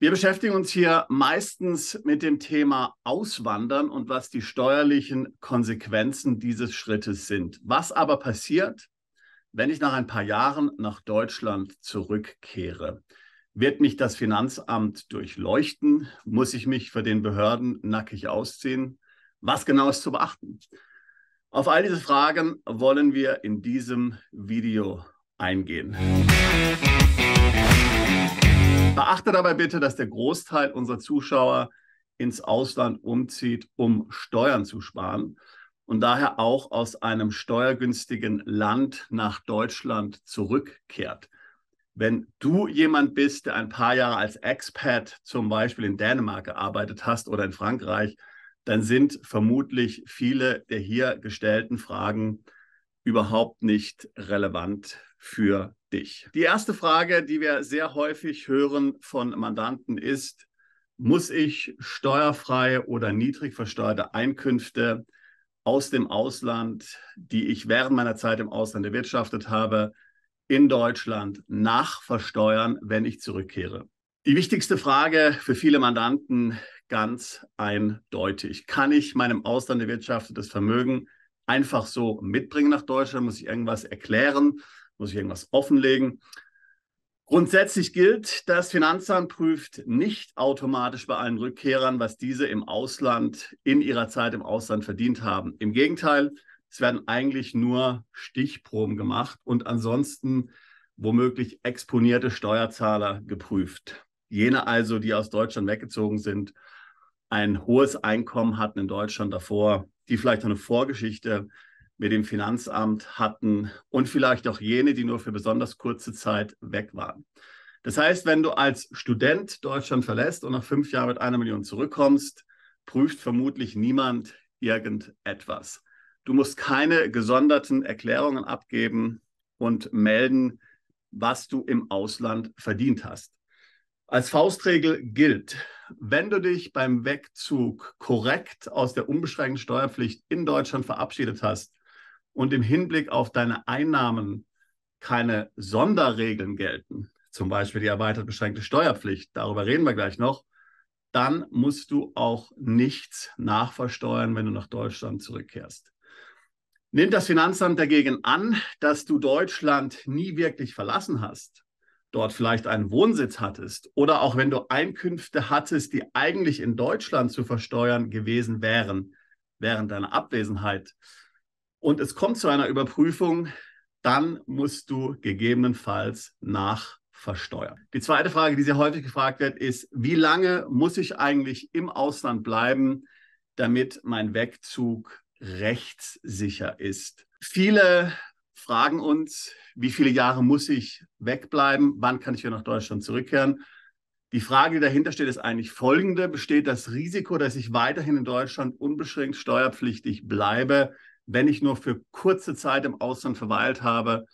Wir beschäftigen uns hier meistens mit dem Thema Auswandern und was die steuerlichen Konsequenzen dieses Schrittes sind. Was aber passiert, wenn ich nach ein paar Jahren nach Deutschland zurückkehre? Wird mich das Finanzamt durchleuchten? Muss ich mich für den Behörden nackig ausziehen? Was genau ist zu beachten? Auf all diese Fragen wollen wir in diesem Video eingehen. Musik Beachte dabei bitte, dass der Großteil unserer Zuschauer ins Ausland umzieht, um Steuern zu sparen und daher auch aus einem steuergünstigen Land nach Deutschland zurückkehrt. Wenn du jemand bist, der ein paar Jahre als Expat zum Beispiel in Dänemark gearbeitet hast oder in Frankreich, dann sind vermutlich viele der hier gestellten Fragen überhaupt nicht relevant für dich. Die erste Frage, die wir sehr häufig hören von Mandanten ist, muss ich steuerfreie oder niedrig versteuerte Einkünfte aus dem Ausland, die ich während meiner Zeit im Ausland erwirtschaftet habe, in Deutschland nachversteuern, wenn ich zurückkehre? Die wichtigste Frage für viele Mandanten ganz eindeutig. Kann ich meinem Ausland erwirtschaftetes Vermögen einfach so mitbringen nach Deutschland? Muss ich irgendwas erklären? Muss ich irgendwas offenlegen? Grundsätzlich gilt, das Finanzamt prüft nicht automatisch bei allen Rückkehrern, was diese im Ausland, in ihrer Zeit im Ausland verdient haben. Im Gegenteil, es werden eigentlich nur Stichproben gemacht und ansonsten womöglich exponierte Steuerzahler geprüft. Jene also, die aus Deutschland weggezogen sind, ein hohes Einkommen hatten in Deutschland davor, die vielleicht eine Vorgeschichte mit dem Finanzamt hatten und vielleicht auch jene, die nur für besonders kurze Zeit weg waren. Das heißt, wenn du als Student Deutschland verlässt und nach fünf Jahren mit einer Million zurückkommst, prüft vermutlich niemand irgendetwas. Du musst keine gesonderten Erklärungen abgeben und melden, was du im Ausland verdient hast. Als Faustregel gilt, wenn du dich beim Wegzug korrekt aus der unbeschränkten Steuerpflicht in Deutschland verabschiedet hast, und im Hinblick auf deine Einnahmen keine Sonderregeln gelten, zum Beispiel die erweitert beschränkte Steuerpflicht, darüber reden wir gleich noch, dann musst du auch nichts nachversteuern, wenn du nach Deutschland zurückkehrst. Nimmt das Finanzamt dagegen an, dass du Deutschland nie wirklich verlassen hast, dort vielleicht einen Wohnsitz hattest oder auch wenn du Einkünfte hattest, die eigentlich in Deutschland zu versteuern gewesen wären, während deiner Abwesenheit, und es kommt zu einer Überprüfung, dann musst du gegebenenfalls nachversteuern. Die zweite Frage, die sehr häufig gefragt wird, ist, wie lange muss ich eigentlich im Ausland bleiben, damit mein Wegzug rechtssicher ist? Viele fragen uns, wie viele Jahre muss ich wegbleiben? Wann kann ich wieder nach Deutschland zurückkehren? Die Frage, die dahinter steht, ist eigentlich folgende. Besteht das Risiko, dass ich weiterhin in Deutschland unbeschränkt steuerpflichtig bleibe, wenn ich nur für kurze Zeit im Ausland verweilt habe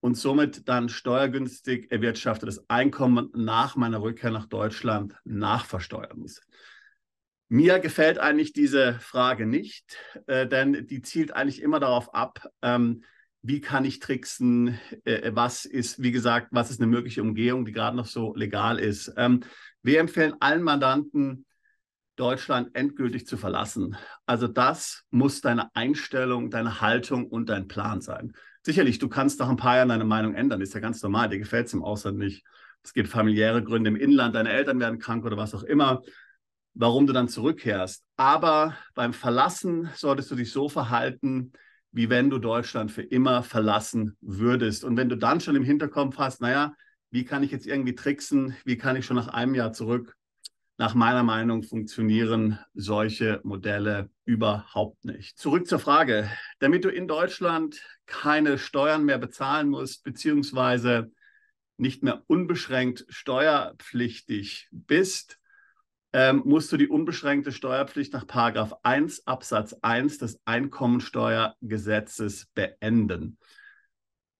und somit dann steuergünstig erwirtschaftetes Einkommen nach meiner Rückkehr nach Deutschland nachversteuern muss. Mir gefällt eigentlich diese Frage nicht, äh, denn die zielt eigentlich immer darauf ab, ähm, wie kann ich tricksen, äh, äh was ist, wie gesagt, was ist eine mögliche Umgehung, die gerade noch so legal ist. Ähm, wir empfehlen allen Mandanten, Deutschland endgültig zu verlassen. Also das muss deine Einstellung, deine Haltung und dein Plan sein. Sicherlich, du kannst nach ein paar Jahren deine Meinung ändern, ist ja ganz normal, dir gefällt es im Ausland nicht. Es gibt familiäre Gründe im Inland, deine Eltern werden krank oder was auch immer, warum du dann zurückkehrst. Aber beim Verlassen solltest du dich so verhalten, wie wenn du Deutschland für immer verlassen würdest. Und wenn du dann schon im Hinterkopf hast, naja, wie kann ich jetzt irgendwie tricksen, wie kann ich schon nach einem Jahr zurück nach meiner Meinung funktionieren solche Modelle überhaupt nicht. Zurück zur Frage. Damit du in Deutschland keine Steuern mehr bezahlen musst, beziehungsweise nicht mehr unbeschränkt steuerpflichtig bist, ähm, musst du die unbeschränkte Steuerpflicht nach 1 Absatz 1 des Einkommensteuergesetzes beenden.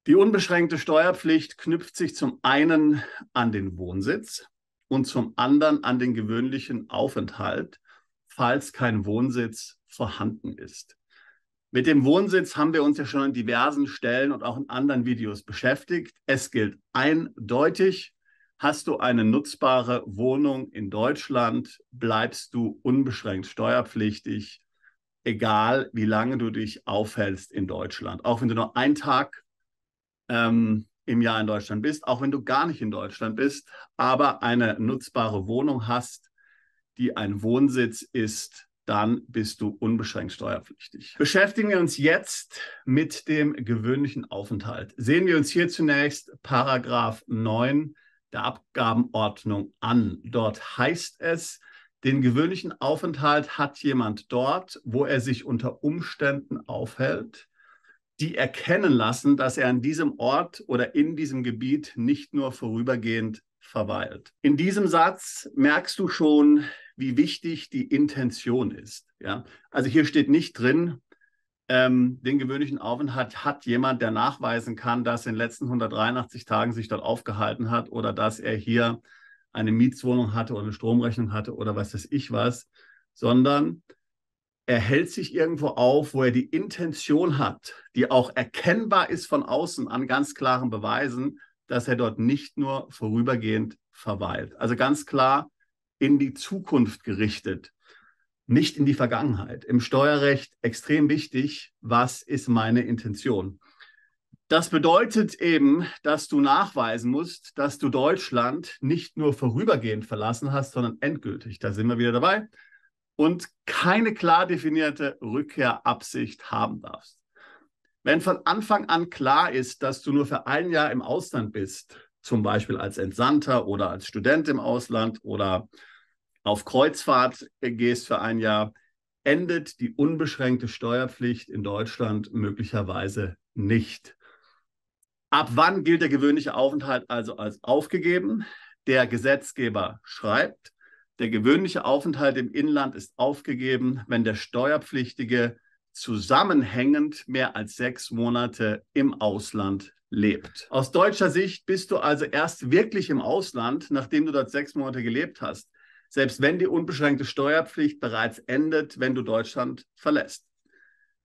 Die unbeschränkte Steuerpflicht knüpft sich zum einen an den Wohnsitz, und zum anderen an den gewöhnlichen Aufenthalt, falls kein Wohnsitz vorhanden ist. Mit dem Wohnsitz haben wir uns ja schon an diversen Stellen und auch in anderen Videos beschäftigt. Es gilt eindeutig, hast du eine nutzbare Wohnung in Deutschland, bleibst du unbeschränkt steuerpflichtig, egal wie lange du dich aufhältst in Deutschland. Auch wenn du nur einen Tag ähm, im Jahr in Deutschland bist, auch wenn du gar nicht in Deutschland bist, aber eine nutzbare Wohnung hast, die ein Wohnsitz ist, dann bist du unbeschränkt steuerpflichtig. Beschäftigen wir uns jetzt mit dem gewöhnlichen Aufenthalt. Sehen wir uns hier zunächst Paragraph 9 der Abgabenordnung an. Dort heißt es, den gewöhnlichen Aufenthalt hat jemand dort, wo er sich unter Umständen aufhält, die erkennen lassen, dass er an diesem Ort oder in diesem Gebiet nicht nur vorübergehend verweilt. In diesem Satz merkst du schon, wie wichtig die Intention ist. Ja? Also hier steht nicht drin, ähm, den gewöhnlichen Aufenthalt hat jemand, der nachweisen kann, dass in den letzten 183 Tagen sich dort aufgehalten hat oder dass er hier eine Mietswohnung hatte oder eine Stromrechnung hatte oder was weiß ich was, sondern er hält sich irgendwo auf, wo er die Intention hat, die auch erkennbar ist von außen an ganz klaren Beweisen, dass er dort nicht nur vorübergehend verweilt. Also ganz klar in die Zukunft gerichtet, nicht in die Vergangenheit. Im Steuerrecht extrem wichtig, was ist meine Intention? Das bedeutet eben, dass du nachweisen musst, dass du Deutschland nicht nur vorübergehend verlassen hast, sondern endgültig. Da sind wir wieder dabei und keine klar definierte Rückkehrabsicht haben darfst. Wenn von Anfang an klar ist, dass du nur für ein Jahr im Ausland bist, zum Beispiel als Entsandter oder als Student im Ausland oder auf Kreuzfahrt gehst für ein Jahr, endet die unbeschränkte Steuerpflicht in Deutschland möglicherweise nicht. Ab wann gilt der gewöhnliche Aufenthalt also als aufgegeben? Der Gesetzgeber schreibt, der gewöhnliche Aufenthalt im Inland ist aufgegeben, wenn der Steuerpflichtige zusammenhängend mehr als sechs Monate im Ausland lebt. Aus deutscher Sicht bist du also erst wirklich im Ausland, nachdem du dort sechs Monate gelebt hast, selbst wenn die unbeschränkte Steuerpflicht bereits endet, wenn du Deutschland verlässt.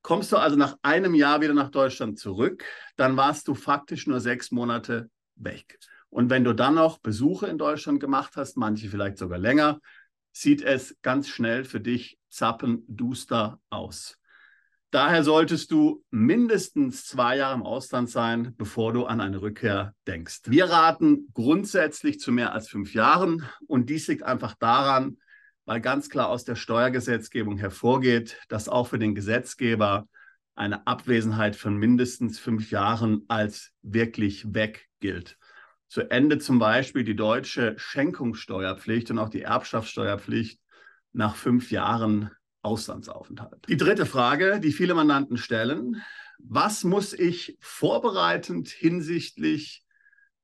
Kommst du also nach einem Jahr wieder nach Deutschland zurück, dann warst du faktisch nur sechs Monate weg. Und wenn du dann noch Besuche in Deutschland gemacht hast, manche vielleicht sogar länger, sieht es ganz schnell für dich zappenduster aus. Daher solltest du mindestens zwei Jahre im Ausland sein, bevor du an eine Rückkehr denkst. Wir raten grundsätzlich zu mehr als fünf Jahren und dies liegt einfach daran, weil ganz klar aus der Steuergesetzgebung hervorgeht, dass auch für den Gesetzgeber eine Abwesenheit von mindestens fünf Jahren als wirklich weg gilt so Ende zum Beispiel die deutsche Schenkungssteuerpflicht und auch die Erbschaftssteuerpflicht nach fünf Jahren Auslandsaufenthalt. Die dritte Frage, die viele Mandanten stellen, was muss ich vorbereitend hinsichtlich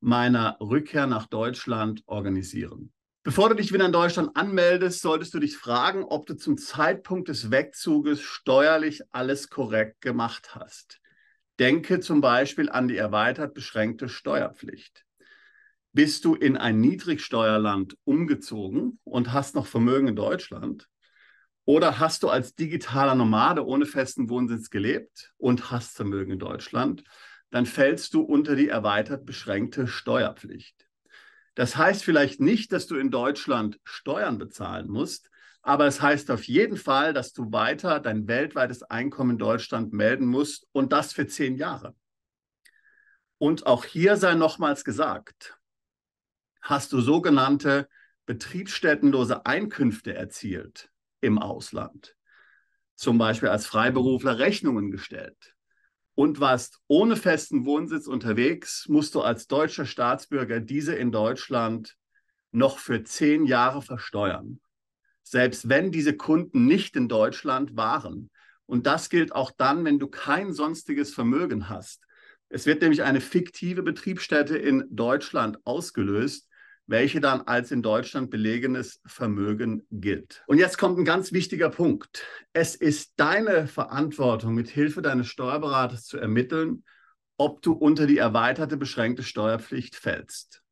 meiner Rückkehr nach Deutschland organisieren? Bevor du dich wieder in Deutschland anmeldest, solltest du dich fragen, ob du zum Zeitpunkt des Wegzuges steuerlich alles korrekt gemacht hast. Denke zum Beispiel an die erweitert beschränkte Steuerpflicht bist du in ein Niedrigsteuerland umgezogen und hast noch Vermögen in Deutschland? Oder hast du als digitaler Nomade ohne festen Wohnsitz gelebt und hast Vermögen in Deutschland? Dann fällst du unter die erweitert beschränkte Steuerpflicht. Das heißt vielleicht nicht, dass du in Deutschland Steuern bezahlen musst, aber es heißt auf jeden Fall, dass du weiter dein weltweites Einkommen in Deutschland melden musst und das für zehn Jahre. Und auch hier sei nochmals gesagt, hast du sogenannte betriebsstättenlose Einkünfte erzielt im Ausland, zum Beispiel als Freiberufler Rechnungen gestellt und warst ohne festen Wohnsitz unterwegs, musst du als deutscher Staatsbürger diese in Deutschland noch für zehn Jahre versteuern, selbst wenn diese Kunden nicht in Deutschland waren. Und das gilt auch dann, wenn du kein sonstiges Vermögen hast. Es wird nämlich eine fiktive Betriebsstätte in Deutschland ausgelöst welche dann als in Deutschland belegenes Vermögen gilt. Und jetzt kommt ein ganz wichtiger Punkt. Es ist deine Verantwortung, mit Hilfe deines Steuerberaters zu ermitteln, ob du unter die erweiterte beschränkte Steuerpflicht fällst.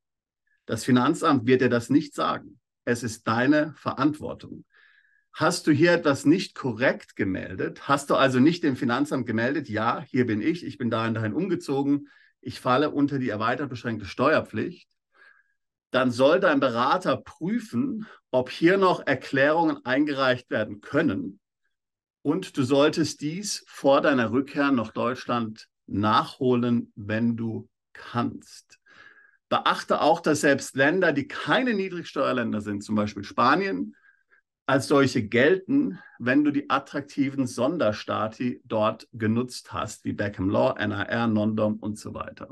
Das Finanzamt wird dir das nicht sagen. Es ist deine Verantwortung. Hast du hier etwas nicht korrekt gemeldet? Hast du also nicht dem Finanzamt gemeldet, ja, hier bin ich, ich bin dahin dahin umgezogen, ich falle unter die erweitert beschränkte Steuerpflicht? dann soll dein Berater prüfen, ob hier noch Erklärungen eingereicht werden können. Und du solltest dies vor deiner Rückkehr nach Deutschland nachholen, wenn du kannst. Beachte auch, dass selbst Länder, die keine Niedrigsteuerländer sind, zum Beispiel Spanien, als solche gelten, wenn du die attraktiven Sonderstati dort genutzt hast, wie Beckham Law, NAR, Nondom und so weiter.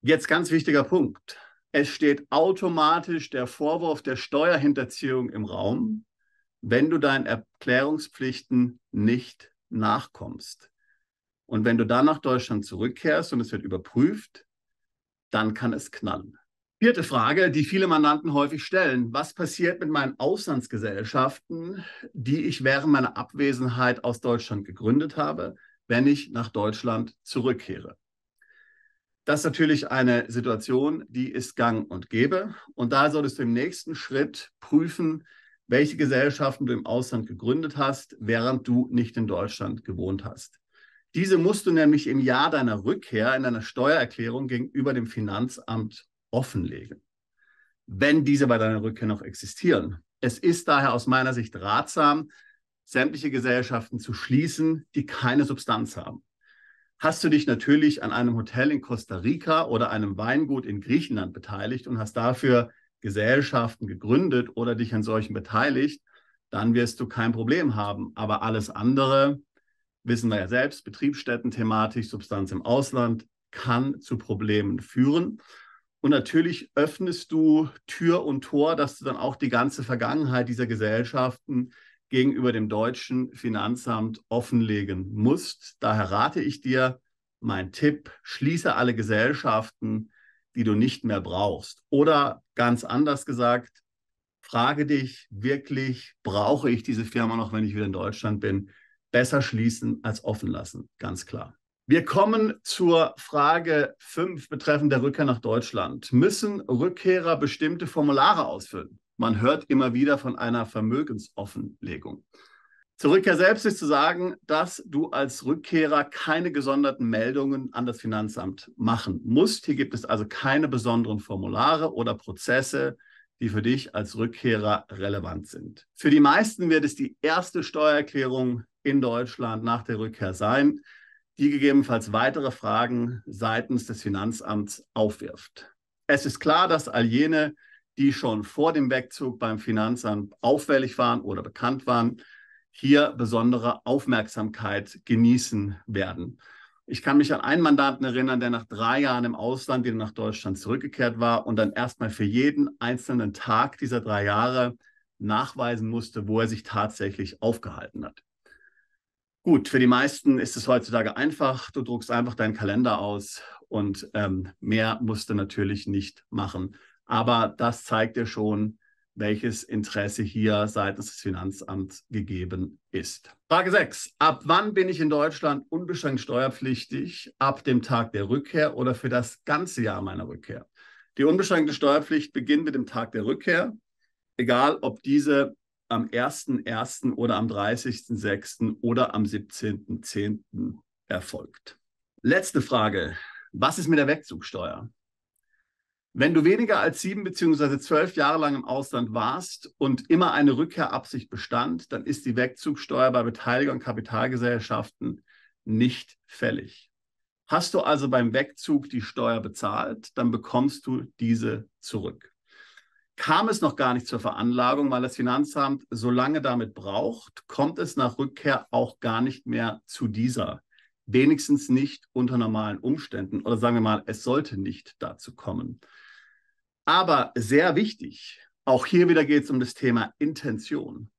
Jetzt ganz wichtiger Punkt. Es steht automatisch der Vorwurf der Steuerhinterziehung im Raum, wenn du deinen Erklärungspflichten nicht nachkommst. Und wenn du dann nach Deutschland zurückkehrst und es wird überprüft, dann kann es knallen. Vierte Frage, die viele Mandanten häufig stellen. Was passiert mit meinen Auslandsgesellschaften, die ich während meiner Abwesenheit aus Deutschland gegründet habe, wenn ich nach Deutschland zurückkehre? Das ist natürlich eine Situation, die ist gang und gäbe. Und da solltest du im nächsten Schritt prüfen, welche Gesellschaften du im Ausland gegründet hast, während du nicht in Deutschland gewohnt hast. Diese musst du nämlich im Jahr deiner Rückkehr in deiner Steuererklärung gegenüber dem Finanzamt offenlegen, wenn diese bei deiner Rückkehr noch existieren. Es ist daher aus meiner Sicht ratsam, sämtliche Gesellschaften zu schließen, die keine Substanz haben hast du dich natürlich an einem Hotel in Costa Rica oder einem Weingut in Griechenland beteiligt und hast dafür Gesellschaften gegründet oder dich an solchen beteiligt, dann wirst du kein Problem haben. Aber alles andere, wissen wir ja selbst, Betriebsstätten-Thematik, Substanz im Ausland, kann zu Problemen führen. Und natürlich öffnest du Tür und Tor, dass du dann auch die ganze Vergangenheit dieser Gesellschaften gegenüber dem deutschen Finanzamt offenlegen musst. Daher rate ich dir, mein Tipp, schließe alle Gesellschaften, die du nicht mehr brauchst. Oder ganz anders gesagt, frage dich wirklich, brauche ich diese Firma noch, wenn ich wieder in Deutschland bin? Besser schließen als offen lassen, ganz klar. Wir kommen zur Frage 5 betreffend der Rückkehr nach Deutschland. Müssen Rückkehrer bestimmte Formulare ausfüllen? Man hört immer wieder von einer Vermögensoffenlegung. Zur Rückkehr selbst ist zu sagen, dass du als Rückkehrer keine gesonderten Meldungen an das Finanzamt machen musst. Hier gibt es also keine besonderen Formulare oder Prozesse, die für dich als Rückkehrer relevant sind. Für die meisten wird es die erste Steuererklärung in Deutschland nach der Rückkehr sein, die gegebenenfalls weitere Fragen seitens des Finanzamts aufwirft. Es ist klar, dass all jene, die schon vor dem Wegzug beim Finanzamt auffällig waren oder bekannt waren, hier besondere Aufmerksamkeit genießen werden. Ich kann mich an einen Mandanten erinnern, der nach drei Jahren im Ausland wieder nach Deutschland zurückgekehrt war und dann erstmal für jeden einzelnen Tag dieser drei Jahre nachweisen musste, wo er sich tatsächlich aufgehalten hat. Gut, für die meisten ist es heutzutage einfach. Du druckst einfach deinen Kalender aus und ähm, mehr musst du natürlich nicht machen. Aber das zeigt ja schon, welches Interesse hier seitens des Finanzamts gegeben ist. Frage 6. Ab wann bin ich in Deutschland unbeschränkt steuerpflichtig? Ab dem Tag der Rückkehr oder für das ganze Jahr meiner Rückkehr? Die unbeschränkte Steuerpflicht beginnt mit dem Tag der Rückkehr, egal ob diese am 1.1. oder am 30.06. oder am 17.10. erfolgt. Letzte Frage. Was ist mit der Wegzugsteuer? Wenn du weniger als sieben beziehungsweise zwölf Jahre lang im Ausland warst und immer eine Rückkehrabsicht bestand, dann ist die Wegzugsteuer bei Beteiligern Kapitalgesellschaften nicht fällig. Hast du also beim Wegzug die Steuer bezahlt, dann bekommst du diese zurück. Kam es noch gar nicht zur Veranlagung, weil das Finanzamt so lange damit braucht, kommt es nach Rückkehr auch gar nicht mehr zu dieser wenigstens nicht unter normalen Umständen oder sagen wir mal, es sollte nicht dazu kommen. Aber sehr wichtig, auch hier wieder geht es um das Thema Intention.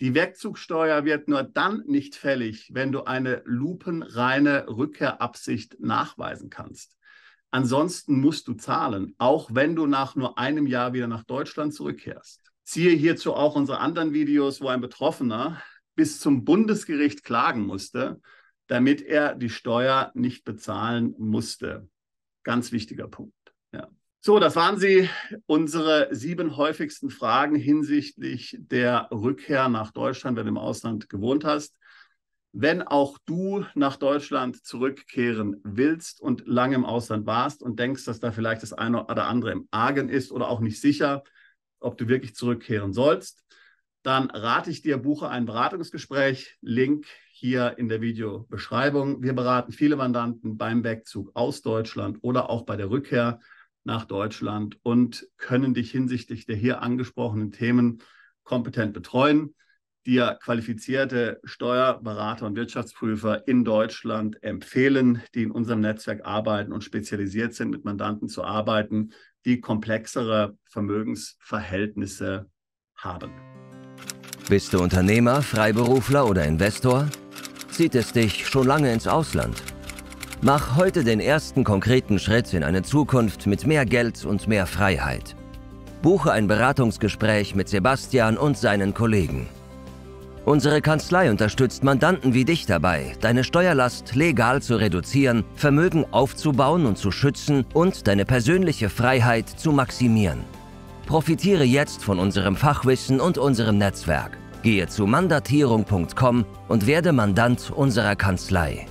Die Wegzugsteuer wird nur dann nicht fällig, wenn du eine lupenreine Rückkehrabsicht nachweisen kannst. Ansonsten musst du zahlen, auch wenn du nach nur einem Jahr wieder nach Deutschland zurückkehrst. Ziehe hierzu auch unsere anderen Videos, wo ein Betroffener bis zum Bundesgericht klagen musste, damit er die Steuer nicht bezahlen musste. Ganz wichtiger Punkt. Ja. So, das waren sie, unsere sieben häufigsten Fragen hinsichtlich der Rückkehr nach Deutschland, wenn du im Ausland gewohnt hast. Wenn auch du nach Deutschland zurückkehren willst und lange im Ausland warst und denkst, dass da vielleicht das eine oder andere im Argen ist oder auch nicht sicher, ob du wirklich zurückkehren sollst, dann rate ich dir, buche ein Beratungsgespräch. Link hier in der Videobeschreibung. Wir beraten viele Mandanten beim Wegzug aus Deutschland oder auch bei der Rückkehr nach Deutschland und können dich hinsichtlich der hier angesprochenen Themen kompetent betreuen, dir qualifizierte Steuerberater und Wirtschaftsprüfer in Deutschland empfehlen, die in unserem Netzwerk arbeiten und spezialisiert sind, mit Mandanten zu arbeiten, die komplexere Vermögensverhältnisse haben. Bist du Unternehmer, Freiberufler oder Investor? zieht es dich schon lange ins Ausland. Mach heute den ersten konkreten Schritt in eine Zukunft mit mehr Geld und mehr Freiheit. Buche ein Beratungsgespräch mit Sebastian und seinen Kollegen. Unsere Kanzlei unterstützt Mandanten wie dich dabei, deine Steuerlast legal zu reduzieren, Vermögen aufzubauen und zu schützen und deine persönliche Freiheit zu maximieren. Profitiere jetzt von unserem Fachwissen und unserem Netzwerk. Gehe zu mandatierung.com und werde Mandant unserer Kanzlei.